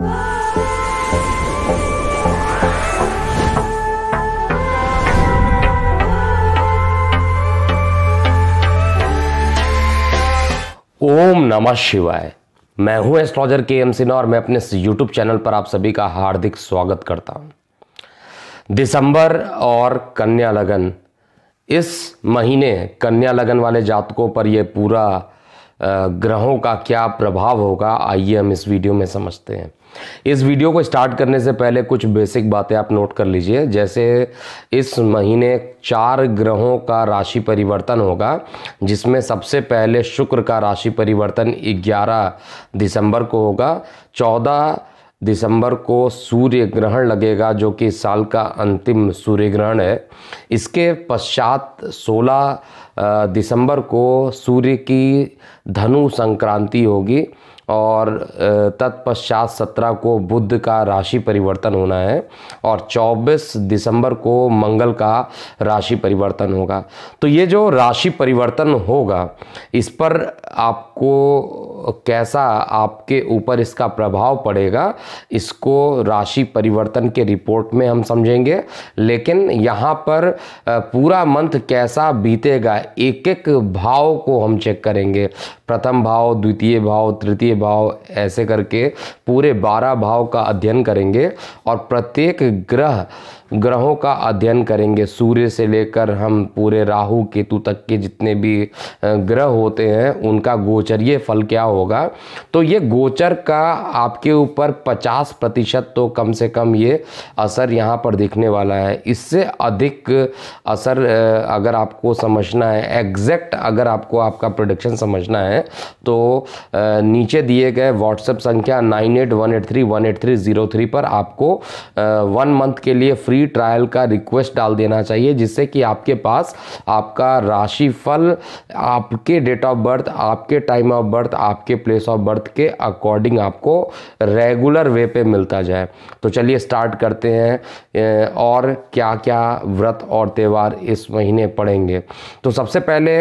ओम नमः शिवाय मैं हूं एस्ट्रोलॉजर के एम सिन्हा और मैं अपने यूट्यूब चैनल पर आप सभी का हार्दिक स्वागत करता हूं दिसंबर और कन्या लगन इस महीने कन्या लगन वाले जातकों पर यह पूरा ग्रहों का क्या प्रभाव होगा आइए हम इस वीडियो में समझते हैं इस वीडियो को स्टार्ट करने से पहले कुछ बेसिक बातें आप नोट कर लीजिए जैसे इस महीने चार ग्रहों का राशि परिवर्तन होगा जिसमें सबसे पहले शुक्र का राशि परिवर्तन 11 दिसंबर को होगा 14 दिसंबर को सूर्य ग्रहण लगेगा जो कि साल का अंतिम सूर्य ग्रहण है इसके पश्चात 16 दिसंबर को सूर्य की धनु संक्रांति होगी और तत्पश्चात सत्रह को बुद्ध का राशि परिवर्तन होना है और चौबीस दिसंबर को मंगल का राशि परिवर्तन होगा तो ये जो राशि परिवर्तन होगा इस पर आपको कैसा आपके ऊपर इसका प्रभाव पड़ेगा इसको राशि परिवर्तन के रिपोर्ट में हम समझेंगे लेकिन यहाँ पर पूरा मंथ कैसा बीतेगा एक एक भाव को हम चेक करेंगे प्रथम भाव द्वितीय भाव तृतीय भाव ऐसे करके पूरे बारह भाव का अध्ययन करेंगे और प्रत्येक ग्रह ग्रहों का अध्ययन करेंगे सूर्य से लेकर हम पूरे राहु केतु तक के जितने भी ग्रह होते हैं उनका गोचरीय फल क्या होगा तो ये गोचर का आपके ऊपर 50 प्रतिशत तो कम से कम ये असर यहाँ पर दिखने वाला है इससे अधिक असर अगर आपको समझना है एग्जैक्ट अगर आपको आपका प्रोडिक्शन समझना है तो नीचे दिए गए व्हाट्सएप संख्या nine eight one eight three one eight three zero three पर आपको वन मंथ के लिए फ्री फ्री ट्रायल का रिक्वेस्ट डाल देना चाहिए जिससे कि आपके पास आपका राशिफल आपके डेट ऑफ बर्थ आपके टाइम ऑफ बर्थ आपके प्लेस ऑफ बर्थ के अकॉर्डिंग आपको रेगुलर वे पे मिलता जाए तो चलिए स्टार्ट करते हैं और क्या क्या व्रत और त्यौहार इस महीने पड़ेंगे तो सबसे पहले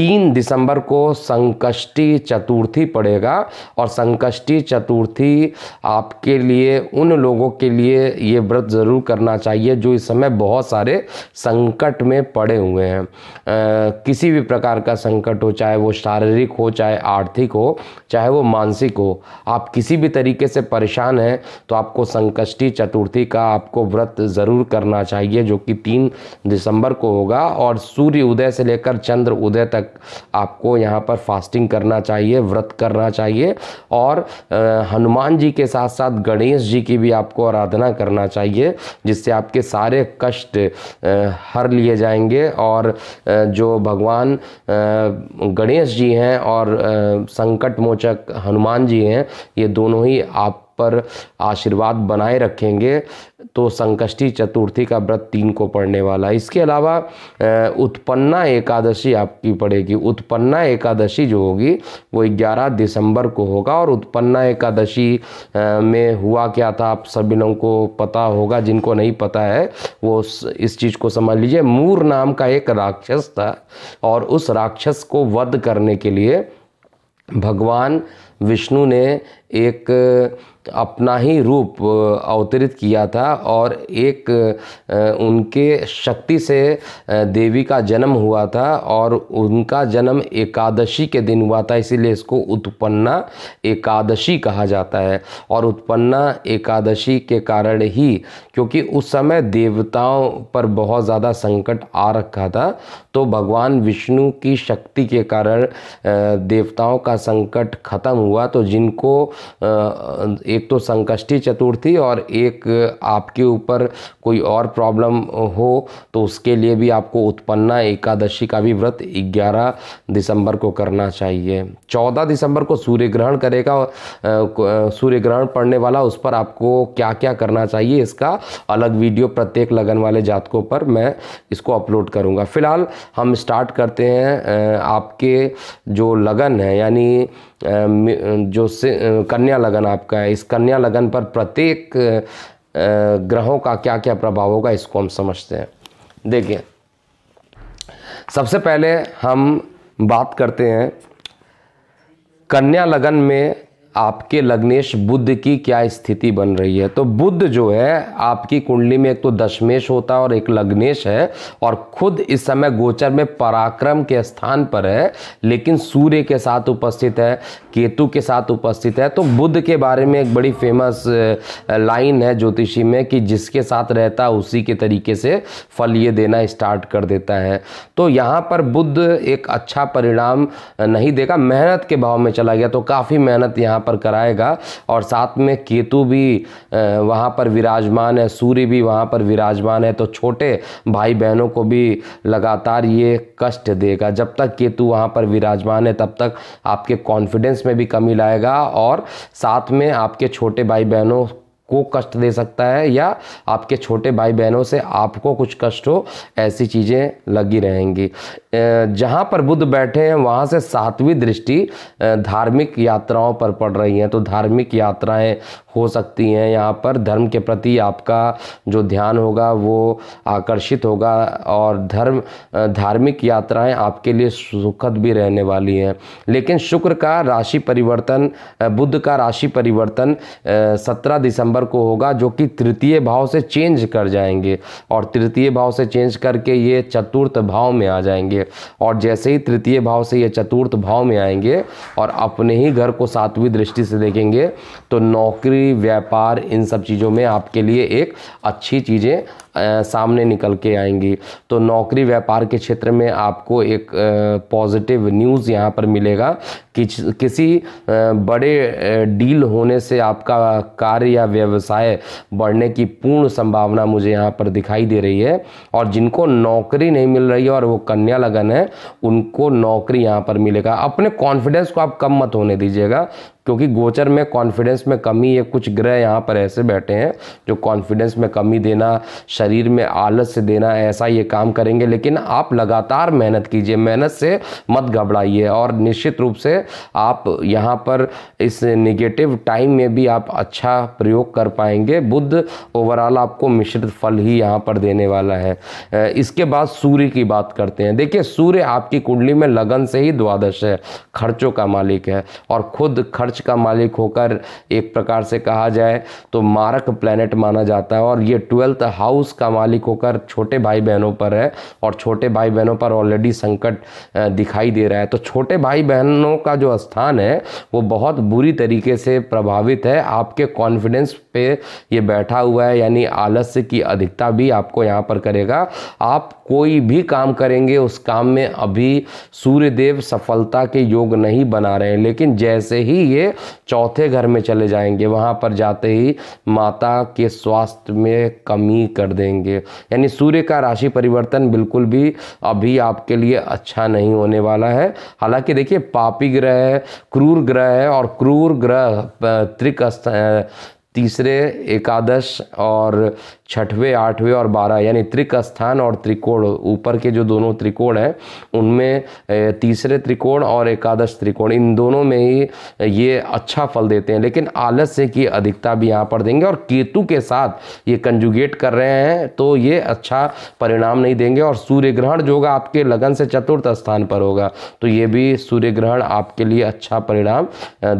तीन दिसंबर को संकष्टी चतुर्थी पड़ेगा और संकष्टी चतुर्थी आपके लिए उन लोगों के लिए ये व्रत ज़रूर कर करना चाहिए जो इस समय बहुत सारे संकट में पड़े हुए हैं आ, किसी भी प्रकार का संकट हो चाहे वो शारीरिक हो चाहे आर्थिक हो चाहे वो मानसिक हो आप किसी भी तरीके से परेशान हैं तो आपको संकष्टी चतुर्थी का आपको व्रत ज़रूर करना चाहिए जो कि तीन दिसंबर को होगा और सूर्य उदय से लेकर चंद्र उदय तक आपको यहाँ पर फास्टिंग करना चाहिए व्रत करना चाहिए और हनुमान जी के साथ साथ गणेश जी की भी आपको आराधना करना चाहिए जिससे आपके सारे कष्ट हर लिए जाएंगे और जो भगवान गणेश जी हैं और संकट मोचक हनुमान जी हैं ये दोनों ही आप पर आशीर्वाद बनाए रखेंगे तो संकष्टी चतुर्थी का व्रत तीन को पड़ने वाला है इसके अलावा उत्पन्ना एकादशी आपकी पड़ेगी उत्पन्ना एकादशी जो होगी वो 11 दिसंबर को होगा और उत्पन्ना एकादशी में हुआ क्या था आप सभी लोगों को पता होगा जिनको नहीं पता है वो इस चीज़ को समझ लीजिए मूर नाम का एक राक्षस था और उस राक्षस को वध करने के लिए भगवान विष्णु ने एक अपना ही रूप अवतरित किया था और एक उनके शक्ति से देवी का जन्म हुआ था और उनका जन्म एकादशी के दिन हुआ था इसीलिए इसको उत्पन्ना एकादशी कहा जाता है और उत्पन्ना एकादशी के कारण ही क्योंकि उस समय देवताओं पर बहुत ज़्यादा संकट आ रखा था तो भगवान विष्णु की शक्ति के कारण देवताओं का संकट खत्म हुआ तो जिनको एक तो संकष्टी चतुर्थी और एक आपके ऊपर कोई और प्रॉब्लम हो तो उसके लिए भी आपको उत्पन्ना एकादशी का भी व्रत 11 दिसंबर को करना चाहिए 14 दिसंबर को सूर्य ग्रहण करेगा सूर्य ग्रहण पड़ने वाला उस पर आपको क्या क्या करना चाहिए इसका अलग वीडियो प्रत्येक लगन वाले जातकों पर मैं इसको अपलोड करूँगा फिलहाल हम स्टार्ट करते हैं आपके जो लगन है यानी जो से कन्या लगन आपका है इस कन्या लगन पर प्रत्येक ग्रहों का क्या क्या प्रभाव होगा इसको हम समझते हैं देखिए सबसे पहले हम बात करते हैं कन्या लगन में आपके लग्नेश बुद्ध की क्या स्थिति बन रही है तो बुद्ध जो है आपकी कुंडली में एक तो दशमेश होता है और एक लग्नेश है और खुद इस समय गोचर में पराक्रम के स्थान पर है लेकिन सूर्य के साथ उपस्थित है केतु के साथ उपस्थित है तो बुद्ध के बारे में एक बड़ी फेमस लाइन है ज्योतिषी में कि जिसके साथ रहता उसी के तरीके से फल ये देना स्टार्ट कर देता है तो यहाँ पर बुद्ध एक अच्छा परिणाम नहीं देगा मेहनत के भाव में चला गया तो काफ़ी मेहनत यहाँ यहाँ पर कराएगा और साथ में केतु भी वहाँ पर विराजमान है सूर्य भी वहाँ पर विराजमान है तो छोटे भाई बहनों को भी लगातार ये कष्ट देगा जब तक केतु वहाँ पर विराजमान है तब तक आपके कॉन्फिडेंस में भी कमी लाएगा और साथ में आपके छोटे भाई बहनों को कष्ट दे सकता है या आपके छोटे भाई बहनों से आपको कुछ कष्ट हो ऐसी चीज़ें लगी रहेंगी जहाँ पर बुद्ध बैठे हैं वहाँ से सातवीं दृष्टि धार्मिक यात्राओं पर पड़ रही हैं तो धार्मिक यात्राएं हो सकती हैं यहाँ पर धर्म के प्रति आपका जो ध्यान होगा वो आकर्षित होगा और धर्म धार्मिक यात्राएं आपके लिए सुखद भी रहने वाली हैं लेकिन शुक्र का राशि परिवर्तन बुद्ध का राशि परिवर्तन सत्रह दिसंबर नंबर को होगा जो कि तृतीय भाव से चेंज कर जाएंगे और तृतीय भाव से चेंज करके ये चतुर्थ भाव में आ जाएंगे और जैसे ही तृतीय भाव से ये चतुर्थ भाव में आएंगे और अपने ही घर को सातवीं दृष्टि से देखेंगे तो नौकरी व्यापार इन सब चीज़ों में आपके लिए एक अच्छी चीज़ें सामने निकल के आएंगी तो नौकरी व्यापार के क्षेत्र में आपको एक पॉजिटिव न्यूज़ यहाँ पर मिलेगा कि किसी बड़े डील होने से आपका कार्य या व्यवसाय बढ़ने की पूर्ण संभावना मुझे यहाँ पर दिखाई दे रही है और जिनको नौकरी नहीं मिल रही है और वो कन्या लगन है उनको नौकरी यहाँ पर मिलेगा अपने कॉन्फिडेंस को आप कम मत होने दीजिएगा क्योंकि गोचर में कॉन्फिडेंस में कमी ये कुछ ग्रह यहाँ पर ऐसे बैठे हैं जो कॉन्फिडेंस में कमी देना शरीर में आलस से देना ऐसा ये काम करेंगे लेकिन आप लगातार मेहनत कीजिए मेहनत से मत घबराइए और निश्चित रूप से आप यहाँ पर इस निगेटिव टाइम में भी आप अच्छा प्रयोग कर पाएंगे बुद्ध ओवरऑल आपको मिश्रित फल ही यहाँ पर देने वाला है इसके बाद सूर्य की बात करते हैं देखिए सूर्य आपकी कुंडली में लगन से ही द्वादश है खर्चों का मालिक है और खुद खर्च मार्च का मालिक होकर एक प्रकार से कहा जाए तो मारक प्लैनेट माना जाता है और ये ट्वेल्थ हाउस का मालिक होकर छोटे भाई बहनों पर है और छोटे भाई बहनों पर ऑलरेडी संकट दिखाई दे रहा है तो छोटे भाई बहनों का जो स्थान है वो बहुत बुरी तरीके से प्रभावित है आपके कॉन्फिडेंस पे ये बैठा हुआ है यानी आलस्य की अधिकता भी आपको यहाँ पर करेगा आप कोई भी काम करेंगे उस काम में अभी सूर्यदेव सफलता के योग नहीं बना रहे हैं लेकिन जैसे ही ये चौथे घर में चले जाएंगे वहाँ पर जाते ही माता के स्वास्थ्य में कमी कर देंगे यानी सूर्य का राशि परिवर्तन बिल्कुल भी अभी आपके लिए अच्छा नहीं होने वाला है हालांकि देखिए पापी ग्रह है क्रूर ग्रह है और क्रूर ग्रह त्रिक तीसरे एकादश और छठवें आठवें और बारह यानी त्रिक स्थान और त्रिकोण ऊपर के जो दोनों त्रिकोण हैं उनमें तीसरे त्रिकोण और एकादश त्रिकोण इन दोनों में ही ये अच्छा फल देते हैं लेकिन आलस्य की अधिकता भी यहाँ पर देंगे और केतु के साथ ये कंजुगेट कर रहे हैं तो ये अच्छा परिणाम नहीं देंगे और सूर्य ग्रहण जो होगा आपके लगन से चतुर्थ स्थान पर होगा तो ये भी सूर्य ग्रहण आपके लिए अच्छा परिणाम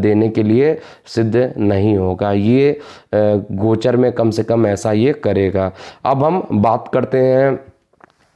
देने के लिए सिद्ध नहीं होगा ये गोचर में कम से कम ऐसा ये करेगा अब हम बात करते हैं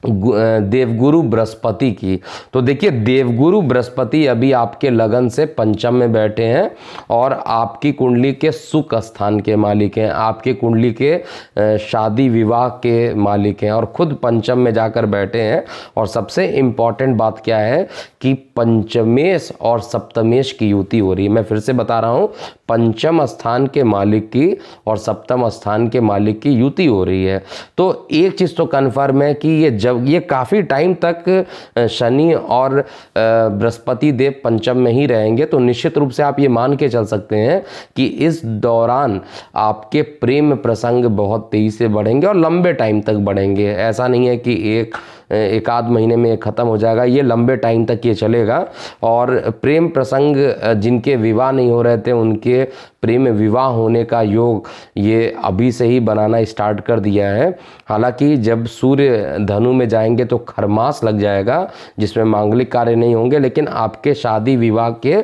देवगुरु बृहस्पति की तो देखिए देवगुरु बृहस्पति अभी आपके लगन से पंचम में बैठे हैं और आपकी कुंडली के सुख स्थान के मालिक हैं आपकी कुंडली के शादी विवाह के मालिक हैं और खुद पंचम में जाकर बैठे हैं और सबसे इम्पॉर्टेंट बात क्या है कि पंचमेश और सप्तमेश की युति हो रही है मैं फिर से बता रहा हूँ पंचम स्थान के मालिक की और सप्तम स्थान के मालिक की युति हो रही है तो एक चीज़ तो कन्फर्म है कि ये जब ये काफ़ी टाइम तक शनि और बृहस्पति देव पंचम में ही रहेंगे तो निश्चित रूप से आप ये मान के चल सकते हैं कि इस दौरान आपके प्रेम प्रसंग बहुत तेज़ी से बढ़ेंगे और लंबे टाइम तक बढ़ेंगे ऐसा नहीं है कि एक एक आध महीने में ख़त्म हो जाएगा ये लंबे टाइम तक ये चलेगा और प्रेम प्रसंग जिनके विवाह नहीं हो रहे थे उनके प्रेम विवाह होने का योग ये अभी से ही बनाना स्टार्ट कर दिया है हालांकि जब सूर्य धनु में जाएंगे तो खरमास लग जाएगा जिसमें मांगलिक कार्य नहीं होंगे लेकिन आपके शादी विवाह के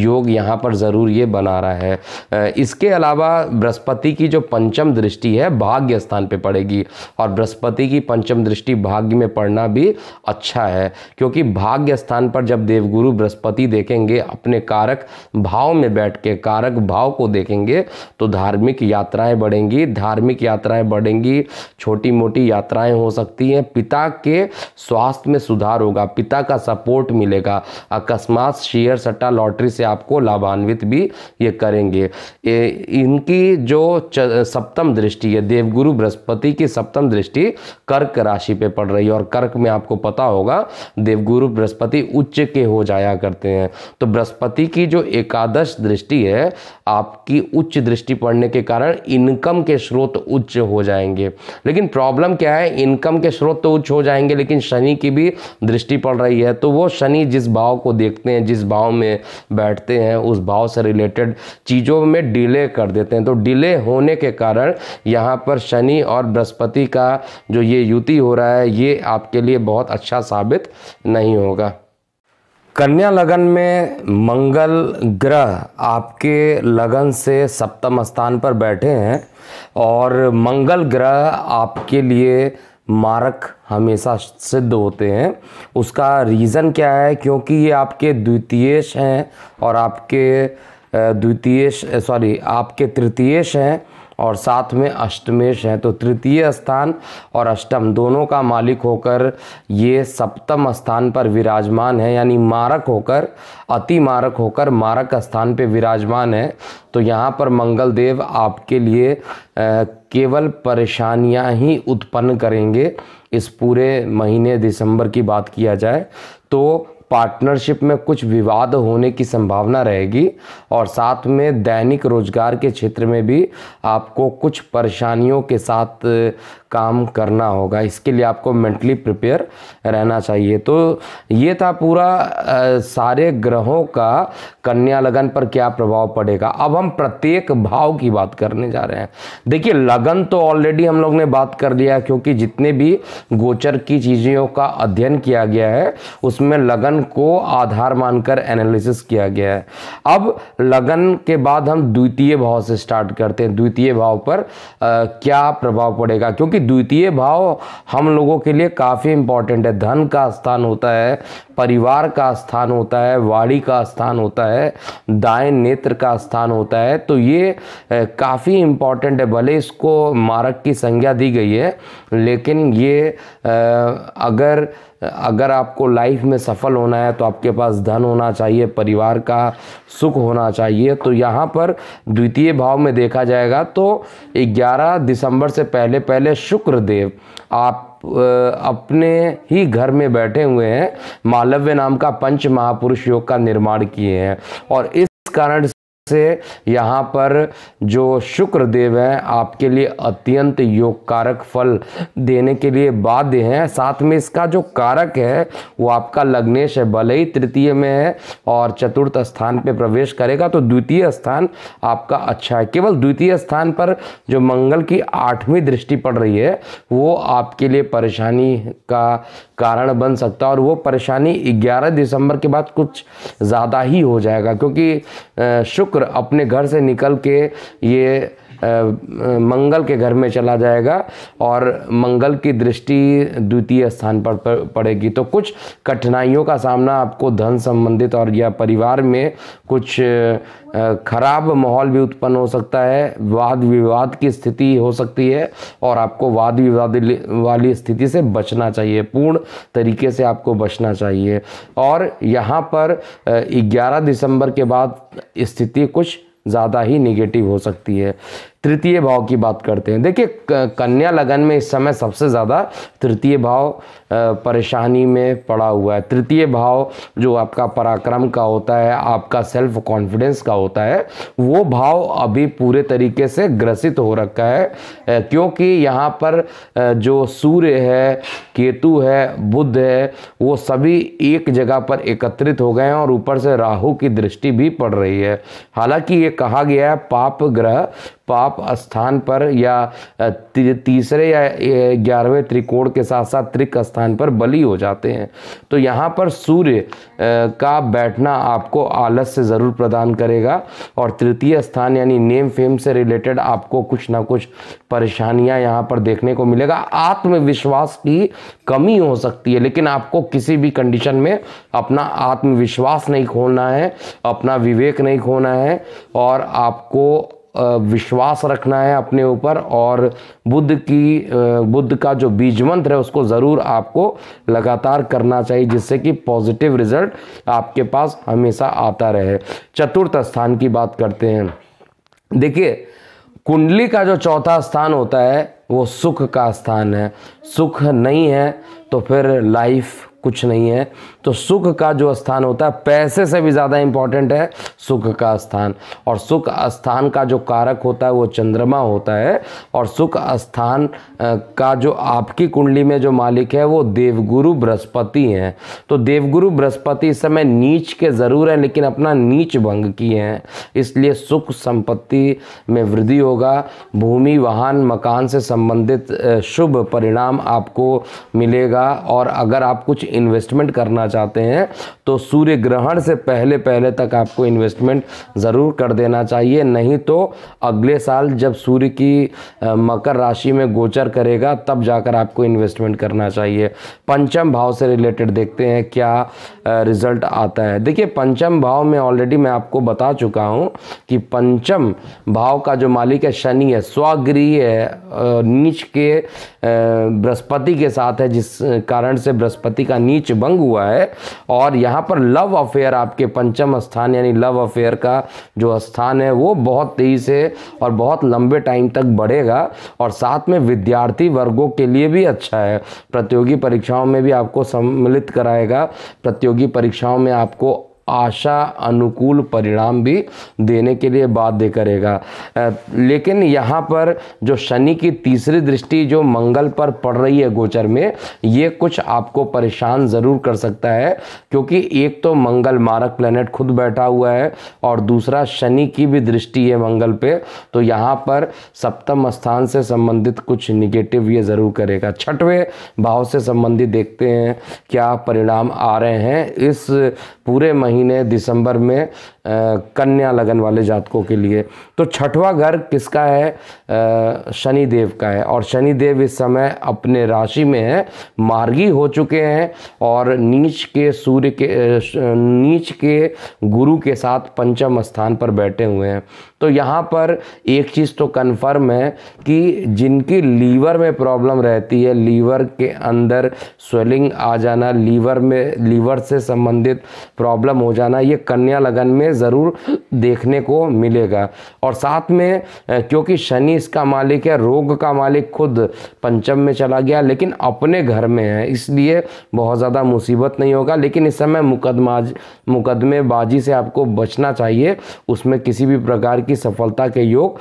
योग यहाँ पर ज़रूर ये बना रहा है इसके अलावा बृहस्पति की जो पंचम दृष्टि है भाग्य स्थान पर पड़ेगी और बृहस्पति की पंचम दृष्टि भाग्य में पड़ना भी अच्छा है क्योंकि भाग्य स्थान पर जब देवगुरु बृहस्पति देखेंगे अपने कारक भाव में बैठ के कारक भाव को देखेंगे तो धार्मिक यात्राएं बढ़ेंगी धार्मिक यात्राएं बढ़ेंगी छोटी मोटी यात्राएं हो सकती हैं पिता के स्वास्थ्य में सुधार होगा पिता का सपोर्ट मिलेगा अकस्मात शेयर सट्टा लॉटरी से आपको लाभान्वित भी ये करेंगे ए, इनकी जो सप्तम दृष्टि है देवगुरु बृहस्पति की सप्तम दृष्टि कर्क राशि पे पड़ रही है और कर्क में आपको पता होगा देवगुरु बृहस्पति उच्च के हो जाया करते हैं तो बृहस्पति की जो एकादश दृष्टि है आप आपकी उच्च दृष्टि पड़ने के कारण इनकम के स्रोत उच्च हो जाएंगे लेकिन प्रॉब्लम क्या है इनकम के स्रोत तो उच्च हो जाएंगे लेकिन शनि की भी दृष्टि पड़ रही है तो वो शनि जिस भाव को देखते हैं जिस भाव में बैठते हैं उस भाव से रिलेटेड चीज़ों में डिले कर देते हैं तो डिले होने के कारण यहाँ पर शनि और बृहस्पति का जो ये युति हो रहा है ये आपके लिए बहुत अच्छा साबित नहीं होगा कन्या लगन में मंगल ग्रह आपके लगन से सप्तम स्थान पर बैठे हैं और मंगल ग्रह आपके लिए मारक हमेशा सिद्ध होते हैं उसका रीज़न क्या है क्योंकि ये आपके द्वितीयश हैं और आपके द्वितीयश सॉरी आपके तृतीयश हैं और साथ में अष्टमेश है तो तृतीय स्थान और अष्टम दोनों का मालिक होकर ये सप्तम स्थान पर विराजमान है यानी मारक होकर अति मारक होकर मारक स्थान पे विराजमान है तो यहाँ पर मंगल देव आपके लिए केवल परेशानियाँ ही उत्पन्न करेंगे इस पूरे महीने दिसंबर की बात किया जाए तो पार्टनरशिप में कुछ विवाद होने की संभावना रहेगी और साथ में दैनिक रोजगार के क्षेत्र में भी आपको कुछ परेशानियों के साथ काम करना होगा इसके लिए आपको मेंटली प्रिपेयर रहना चाहिए तो ये था पूरा आ, सारे ग्रहों का कन्या लगन पर क्या प्रभाव पड़ेगा अब हम प्रत्येक भाव की बात करने जा रहे हैं देखिए लगन तो ऑलरेडी हम लोग ने बात कर लिया क्योंकि जितने भी गोचर की चीज़ों का अध्ययन किया गया है उसमें लगन को आधार मानकर एनालिसिस किया गया है अब लगन के बाद हम द्वितीय भाव से स्टार्ट करते हैं द्वितीय भाव पर आ, क्या प्रभाव पड़ेगा क्योंकि द्वितीय भाव हम लोगों के लिए काफ़ी इम्पॉर्टेंट है धन का स्थान होता है परिवार का स्थान होता है वाणी का स्थान होता है दाएं नेत्र का स्थान होता है तो ये काफ़ी इम्पॉर्टेंट है भले इसको मारक की संज्ञा दी गई है लेकिन ये अगर अगर आपको लाइफ में सफल होना है तो आपके पास धन होना चाहिए परिवार का सुख होना चाहिए तो यहाँ पर द्वितीय भाव में देखा जाएगा तो 11 दिसंबर से पहले पहले शुक्रदेव आप अपने ही घर में बैठे हुए हैं मालव्य नाम का पंच महापुरुष योग का निर्माण किए हैं और इस कारण से यहाँ पर जो शुक्र देव हैं आपके लिए अत्यंत योग कारक फल देने के लिए बाध्य हैं साथ में इसका जो कारक है वो आपका लग्नेश है भले ही तृतीय में है और चतुर्थ स्थान पे प्रवेश करेगा तो द्वितीय स्थान आपका अच्छा है केवल द्वितीय स्थान पर जो मंगल की आठवीं दृष्टि पड़ रही है वो आपके लिए परेशानी का कारण बन सकता है और वो परेशानी ग्यारह दिसंबर के बाद कुछ ज़्यादा ही हो जाएगा क्योंकि शुक्र अपने घर से निकल के ये मंगल के घर में चला जाएगा और मंगल की दृष्टि द्वितीय स्थान पर पड़ेगी तो कुछ कठिनाइयों का सामना आपको धन संबंधित और या परिवार में कुछ खराब माहौल भी उत्पन्न हो सकता है वाद विवाद की स्थिति हो सकती है और आपको वाद विवाद वाली स्थिति से बचना चाहिए पूर्ण तरीके से आपको बचना चाहिए और यहाँ पर 11 दिसंबर के बाद स्थिति कुछ ज़्यादा ही निगेटिव हो सकती है तृतीय भाव की बात करते हैं देखिए कन्या लगन में इस समय सबसे ज़्यादा तृतीय भाव परेशानी में पड़ा हुआ है तृतीय भाव जो आपका पराक्रम का होता है आपका सेल्फ कॉन्फिडेंस का होता है वो भाव अभी पूरे तरीके से ग्रसित हो रखा है क्योंकि यहाँ पर जो सूर्य है केतु है बुद्ध है वो सभी एक जगह पर एकत्रित हो गए हैं और ऊपर से राहु की दृष्टि भी पड़ रही है हालांकि ये कहा गया है पाप ग्रह पाप स्थान पर या तीसरे या ग्यारहवें त्रिकोण के साथ साथ त्रिक स्थान स्थान पर बली हो जाते हैं तो यहाँ पर सूर्य का बैठना आपको आलस्य ज़रूर प्रदान करेगा और तृतीय स्थान यानी नेम फेम से रिलेटेड आपको कुछ ना कुछ परेशानियाँ यहाँ पर देखने को मिलेगा आत्मविश्वास की कमी हो सकती है लेकिन आपको किसी भी कंडीशन में अपना आत्मविश्वास नहीं खोना है अपना विवेक नहीं खोना है और आपको विश्वास रखना है अपने ऊपर और बुद्ध की बुद्ध का जो बीज मंत्र है उसको ज़रूर आपको लगातार करना चाहिए जिससे कि पॉजिटिव रिजल्ट आपके पास हमेशा आता रहे चतुर्थ स्थान की बात करते हैं देखिए कुंडली का जो चौथा स्थान होता है वो सुख का स्थान है सुख नहीं है तो फिर लाइफ कुछ नहीं है तो सुख का जो स्थान होता है पैसे से भी ज़्यादा इम्पॉर्टेंट है सुख का स्थान और सुख स्थान का जो कारक होता है वो चंद्रमा होता है और सुख स्थान का जो आपकी कुंडली में जो मालिक है वो देवगुरु बृहस्पति हैं तो देवगुरु बृहस्पति इस समय नीच के ज़रूर हैं लेकिन अपना नीच भंग किए हैं इसलिए सुख संपत्ति में वृद्धि होगा भूमि वाहन मकान से संबंधित शुभ परिणाम आपको मिलेगा और अगर आप कुछ इन्वेस्टमेंट करना चाहते हैं तो सूर्य ग्रहण से पहले पहले तक आपको इन्वेस्टमेंट ज़रूर कर देना चाहिए नहीं तो अगले साल जब सूर्य की मकर राशि में गोचर करेगा तब जाकर आपको इन्वेस्टमेंट करना चाहिए पंचम भाव से रिलेटेड देखते हैं क्या रिज़ल्ट आता है देखिए पंचम भाव में ऑलरेडी मैं आपको बता चुका हूँ कि पंचम भाव का जो मालिक है शनि है स्वगृह है नीच के बृहस्पति के साथ है जिस कारण से बृहस्पति का नीच भंग हुआ है और यहाँ पर लव अफेयर आपके पंचम स्थान यानी लव अफेयर का जो स्थान है वो बहुत तेज़ी से और बहुत लंबे टाइम तक बढ़ेगा और साथ में विद्यार्थी वर्गों के लिए भी अच्छा है प्रतियोगी परीक्षाओं में भी आपको सम्मिलित कराएगा प्रतियोगी परीक्षाओं में आपको आशा अनुकूल परिणाम भी देने के लिए बाध्य करेगा लेकिन यहाँ पर जो शनि की तीसरी दृष्टि जो मंगल पर पड़ रही है गोचर में ये कुछ आपको परेशान ज़रूर कर सकता है क्योंकि एक तो मंगल मारक प्लेनेट खुद बैठा हुआ है और दूसरा शनि की भी दृष्टि है मंगल पे तो यहाँ पर सप्तम स्थान से संबंधित कुछ निगेटिव ये ज़रूर करेगा छठवें भाव से संबंधित देखते हैं क्या परिणाम आ रहे हैं इस पूरे महीने महीने दिसंबर में कन्या लगन वाले जातकों के लिए तो छठवा घर किसका है शनि देव का है और शनि देव इस समय अपने राशि में है मार्गी हो चुके हैं और नीच के सूर्य के नीच के गुरु के साथ पंचम स्थान पर बैठे हुए हैं तो यहाँ पर एक चीज़ तो कन्फर्म है कि जिनकी लीवर में प्रॉब्लम रहती है लीवर के अंदर स्वेलिंग आ जाना लीवर में लीवर से संबंधित प्रॉब्लम हो जाना ये कन्या लगन में हमें ज़रूर देखने को मिलेगा और साथ में क्योंकि शनि इसका मालिक है रोग का मालिक खुद पंचम में चला गया लेकिन अपने घर में है इसलिए बहुत ज़्यादा मुसीबत नहीं होगा लेकिन इस समय मुकदमा मुकदमेबाजी से आपको बचना चाहिए उसमें किसी भी प्रकार की सफलता के योग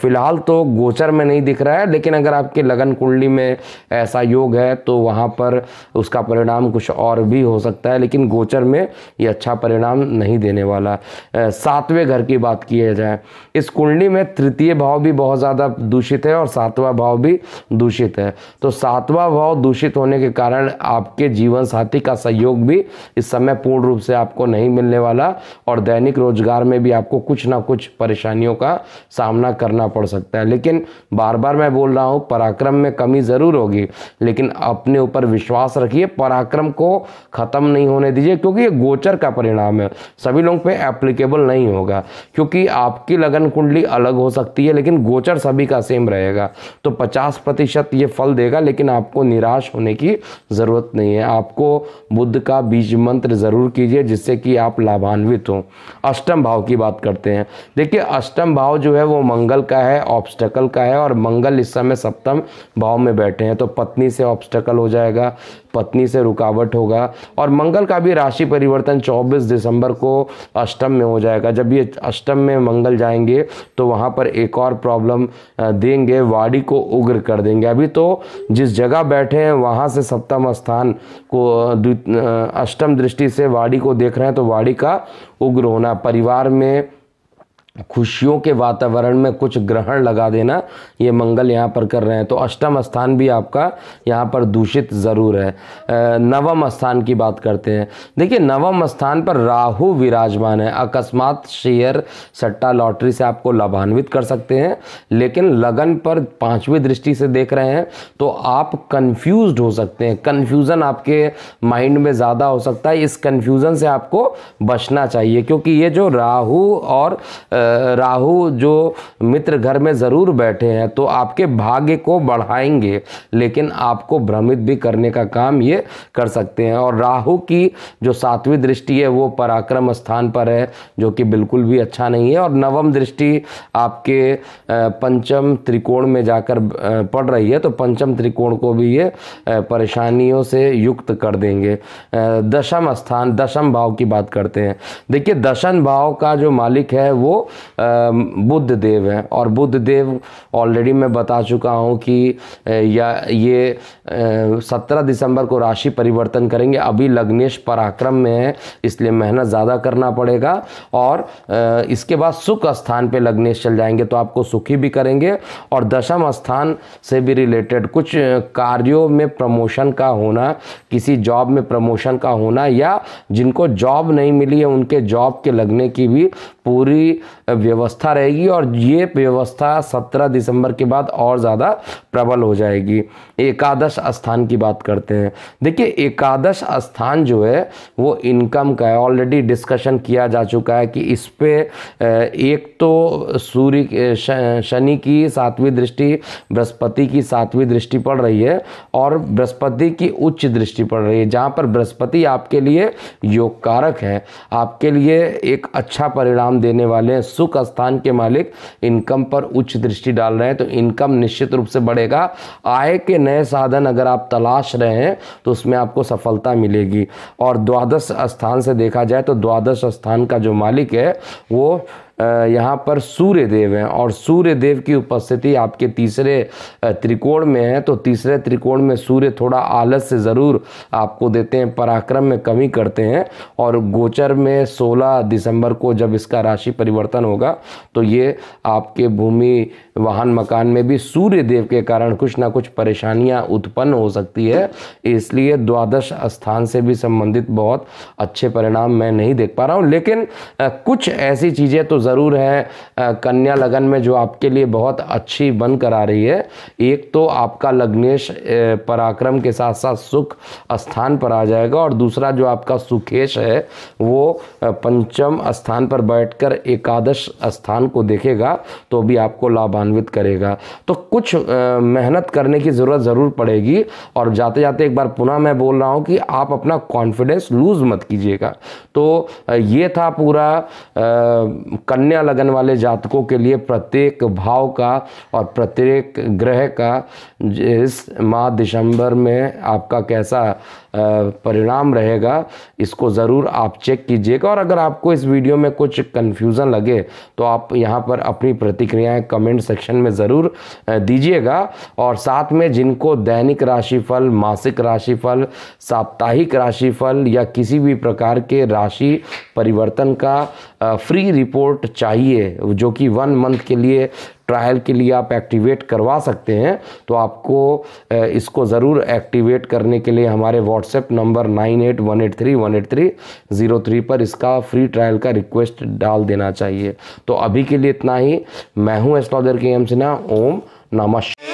फिलहाल तो गोचर में नहीं दिख रहा है लेकिन अगर आपके लगन कुंडली में ऐसा योग है तो वहाँ पर उसका परिणाम कुछ और भी हो सकता है लेकिन गोचर में ये अच्छा परिणाम नहीं देने वाला सातवें घर की बात किया जाए इस कुंडली में तृतीय भाव भी बहुत ज़्यादा दूषित है और सातवां भाव भी दूषित है तो सातवां भाव दूषित होने के कारण आपके जीवन साथी का सहयोग भी इस समय पूर्ण रूप से आपको नहीं मिलने वाला और दैनिक रोजगार में भी आपको कुछ ना कुछ परेशानियों का सामना करना पड़ सकता है लेकिन बार बार मैं बोल रहा हूँ पराक्रम में कमी ज़रूर होगी लेकिन अपने ऊपर विश्वास रखिए पराक्रम को ख़त्म नहीं होने दीजिए क्योंकि ये गोचर का परिणाम है सभी लोग पे एप्लीकेबल नहीं होगा क्योंकि आपकी लगन कुंडली अलग हो सकती है लेकिन गोचर सभी का सेम रहेगा तो पचास प्रतिशत ये फल देगा लेकिन आपको निराश होने की ज़रूरत नहीं है आपको बुद्ध का बीज मंत्र ज़रूर कीजिए जिससे कि आप लाभान्वित हों अष्टम भाव की बात करते हैं देखिए अष्टम भाव जो है वो मंगल का है ऑब्स्टकल का है और मंगल इस समय सप्तम भाव में बैठे हैं तो पत्नी से ऑब्स्टकल हो जाएगा पत्नी से रुकावट होगा और मंगल का भी राशि परिवर्तन 24 दिसंबर को अष्टम में हो जाएगा जब ये अष्टम में मंगल जाएंगे तो वहाँ पर एक और प्रॉब्लम देंगे वाड़ी को उग्र कर देंगे अभी तो जिस जगह बैठे हैं वहाँ से सप्तम स्थान को अष्टम दृष्टि से वाड़ी को देख रहे हैं तो वाड़ी का उग्र होना परिवार में खुशियों के वातावरण में कुछ ग्रहण लगा देना ये मंगल यहाँ पर कर रहे हैं तो अष्टम स्थान भी आपका यहाँ पर दूषित ज़रूर है नवम स्थान की बात करते हैं देखिए नवम स्थान पर राहु विराजमान है अकस्मात शेयर सट्टा लॉटरी से आपको लाभान्वित कर सकते हैं लेकिन लगन पर पाँचवीं दृष्टि से देख रहे हैं तो आप कन्फ्यूज हो सकते हैं कन्फ्यूज़न आपके माइंड में ज़्यादा हो सकता है इस कन्फ्यूज़न से आपको बचना चाहिए क्योंकि ये जो राहू और आ, राहु जो मित्र घर में ज़रूर बैठे हैं तो आपके भाग्य को बढ़ाएंगे लेकिन आपको भ्रमित भी करने का काम ये कर सकते हैं और राहु की जो सातवीं दृष्टि है वो पराक्रम स्थान पर है जो कि बिल्कुल भी अच्छा नहीं है और नवम दृष्टि आपके पंचम त्रिकोण में जाकर पड़ रही है तो पंचम त्रिकोण को भी ये परेशानियों से युक्त कर देंगे दशम स्थान दशम भाव की बात करते हैं देखिए दशम भाव का जो मालिक है वो बुद्ध देव हैं और बुद्ध देव ऑलरेडी मैं बता चुका हूँ कि या ये सत्रह दिसंबर को राशि परिवर्तन करेंगे अभी लग्नेश पराक्रम में है इसलिए मेहनत ज़्यादा करना पड़ेगा और इसके बाद सुख स्थान पे लग्नेश चल जाएंगे तो आपको सुखी भी करेंगे और दशम स्थान से भी रिलेटेड कुछ कार्यों में प्रमोशन का होना किसी जॉब में प्रमोशन का होना या जिनको जॉब नहीं मिली है उनके जॉब के लगने की भी पूरी व्यवस्था रहेगी और ये व्यवस्था सत्रह दिसंबर के बाद और ज़्यादा प्रबल हो जाएगी एकादश स्थान की बात करते हैं देखिए एकादश स्थान जो है वो इनकम का है ऑलरेडी डिस्कशन किया जा चुका है कि इस पर एक तो सूर्य शनि की सातवीं दृष्टि बृहस्पति की सातवीं दृष्टि पड़ रही है और बृहस्पति की उच्च दृष्टि पड़ रही है जहाँ पर बृहस्पति आपके लिए योग कारक है आपके लिए एक अच्छा परिणाम देने वाले हैं सुख स्थान के मालिक इनकम पर उच्च दृष्टि डाल रहे हैं तो इनकम निश्चित रूप से बढ़े पड़ेगा आय के नए साधन अगर आप तलाश रहे हैं तो उसमें आपको सफलता मिलेगी और द्वादश स्थान से देखा जाए तो द्वादश स्थान का जो मालिक है वो यहाँ पर सूर्य देव हैं और सूर्य देव की उपस्थिति आपके तीसरे त्रिकोण में है तो तीसरे त्रिकोण में सूर्य थोड़ा आलस से ज़रूर आपको देते हैं पराक्रम में कमी करते हैं और गोचर में 16 दिसंबर को जब इसका राशि परिवर्तन होगा तो ये आपके भूमि वाहन मकान में भी सूर्य देव के कारण कुछ ना कुछ परेशानियाँ उत्पन्न हो सकती है इसलिए द्वादश स्थान से भी संबंधित बहुत अच्छे परिणाम मैं नहीं देख पा रहा हूँ लेकिन कुछ ऐसी चीज़ें तो ज़रूर है कन्या लगन में जो आपके लिए बहुत अच्छी बन कर आ रही है एक तो आपका लग्नेश पराक्रम के साथ साथ सुख स्थान पर आ जाएगा और दूसरा जो आपका सुखेश है वो पंचम स्थान पर बैठकर एकादश स्थान को देखेगा तो भी आपको लाभान्वित करेगा तो कुछ मेहनत करने की ज़रूरत ज़रूर पड़ेगी और जाते जाते एक बार पुनः मैं बोल रहा हूँ कि आप अपना कॉन्फिडेंस लूज़ मत कीजिएगा तो ये था पूरा कन्या लगन वाले जातकों के लिए प्रत्येक भाव का और प्रत्येक ग्रह का इस माह दिसंबर में आपका कैसा परिणाम रहेगा इसको ज़रूर आप चेक कीजिएगा और अगर आपको इस वीडियो में कुछ कन्फ्यूज़न लगे तो आप यहाँ पर अपनी प्रतिक्रियाएँ कमेंट सेक्शन में ज़रूर दीजिएगा और साथ में जिनको दैनिक राशिफल मासिक राशिफल साप्ताहिक राशिफल या किसी भी प्रकार के राशि परिवर्तन का फ्री रिपोर्ट चाहिए जो कि वन मंथ के लिए ट्रायल के लिए आप एक्टिवेट करवा सकते हैं तो आपको इसको ज़रूर एक्टिवेट करने के लिए हमारे WhatsApp number nine eight one eight three one eight three zero three पर इसका फ्री ट्रायल का रिक्वेस्ट डाल देना चाहिए तो अभी के लिए इतना ही मैं हूँ एस्ट्रॉजर के एम सिन्हा ओम नमस्कार